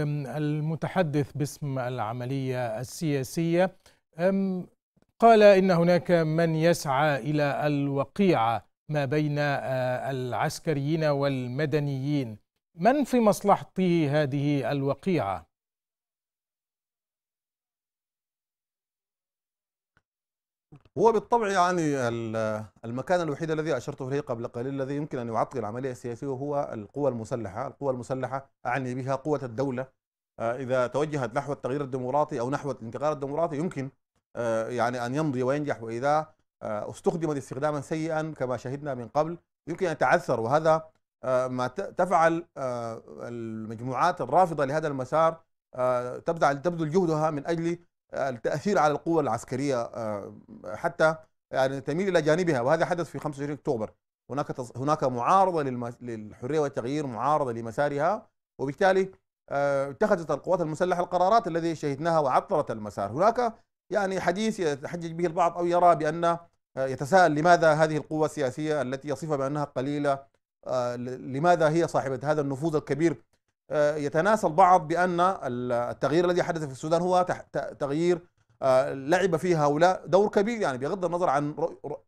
المتحدث باسم العملية السياسية قال إن هناك من يسعى إلى الوقيعة ما بين آه، العسكريين والمدنيين من في مصلحته هذه الوقيعة؟ هو بالطبع يعني المكان الوحيد الذي اشرت اليه قبل قليل الذي يمكن ان يعطل العمليه السياسيه هو القوى المسلحه، القوى المسلحه اعني بها قوه الدوله آه، اذا توجهت نحو التغيير الديمقراطي او نحو الانتقال الديمقراطي يمكن آه، يعني ان يمضي وينجح واذا آه، استخدمت استخداما سيئا كما شهدنا من قبل يمكن ان تعثر وهذا ما تفعل المجموعات الرافضه لهذا المسار تبذل تبذل جهدها من اجل آه، التاثير على القوى العسكريه آه، حتى يعني تميل الى جانبها وهذا حدث في 25 اكتوبر هناك هناك معارضه للحريه والتغيير معارضه لمسارها وبالتالي آه، اتخذت القوات المسلحه القرارات الذي شهدناها وعطلت المسار هناك يعني حديث يتحجج به البعض او يرى بان يتساءل لماذا هذه القوة السياسية التي يصفها بأنها قليلة لماذا هي صاحبة هذا النفوذ الكبير آه، يتناسى البعض بأن التغيير الذي حدث في السودان هو تغيير آه، لعب فيه هؤلاء دور كبير يعني بغض النظر عن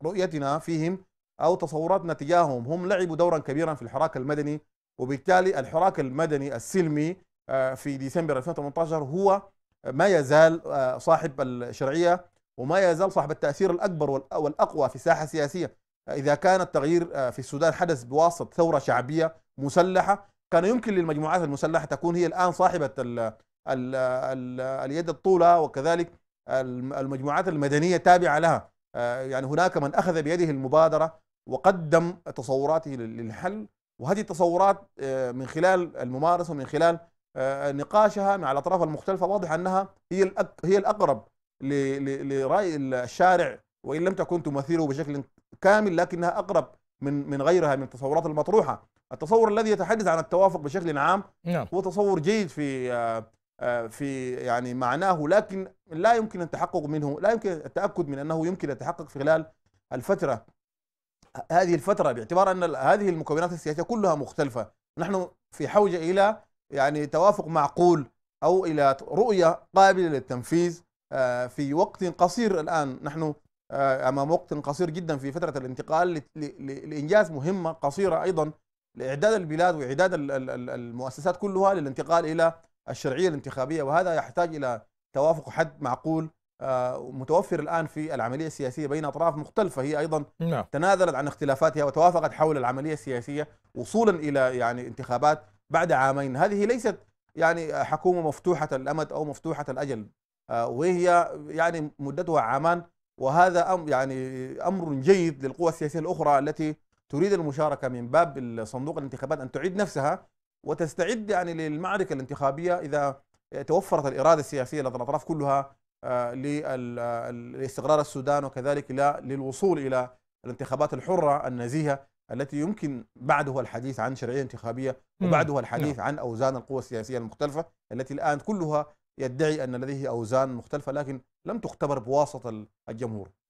رؤيتنا فيهم أو تصوراتنا تجاههم هم لعبوا دورا كبيرا في الحراك المدني وبالتالي الحراك المدني السلمي آه، في ديسمبر 2018 هو ما يزال صاحب الشرعية وما يزال صاحب التأثير الأكبر والأقوى في الساحة السياسية إذا كان التغيير في السودان حدث بواسطة ثورة شعبية مسلحة كان يمكن للمجموعات المسلحه تكون هي الان صاحبه الـ الـ الـ اليد الطولى وكذلك المجموعات المدنيه تابعه لها آه، يعني هناك من اخذ بيده المبادره وقدم تصوراته للحل وهذه التصورات آه، من خلال الممارسه ومن خلال آه، نقاشها مع الاطراف المختلفه واضح انها هي هي الاقرب لراي الشارع وان لم تكن تمثله بشكل كامل لكنها اقرب من من غيرها من التصورات المطروحه التصور الذي يتحدث عن التوافق بشكل عام نعم. هو تصور جيد في آه، آه، في يعني معناه لكن لا يمكن التحقق منه لا يمكن التاكد من انه يمكن التحقق في خلال الفتره هذه الفتره باعتبار ان هذه المكونات السياسيه كلها مختلفه نحن في حوجه الى يعني توافق معقول او الى رؤيه قابله للتنفيذ آه، في وقت قصير الان نحن امام وقت قصير جدا في فتره الانتقال لانجاز مهمه قصيره ايضا لإعداد البلاد وإعداد المؤسسات كلها للانتقال إلى الشرعية الانتخابية وهذا يحتاج إلى توافق حد معقول آه، متوفر الآن في العملية السياسية بين أطراف مختلفة هي أيضا نعم. تنازلت عن اختلافاتها وتوافقت حول العملية السياسية وصولا إلى يعني انتخابات بعد عامين هذه ليست يعني حكومة مفتوحة الأمد أو مفتوحة الأجل آه، وهي يعني مدتها عامان وهذا يعني أمر جيد للقوى السياسية الأخرى التي تريد المشاركة من باب صندوق الانتخابات أن تعيد نفسها وتستعد يعني للمعركة الانتخابية إذا توفرت الإرادة السياسية لدى الأطراف كلها آه، لاستقرار السودان وكذلك للوصول إلى الانتخابات الحرة النزيهة التي يمكن بعدها الحديث عن شرعية انتخابية وبعدها نعم. الحديث عن أوزان القوى السياسية المختلفة التي الآن كلها يدعي أن لديه أوزان مختلفة لكن لم تختبر بواسطة الجمهور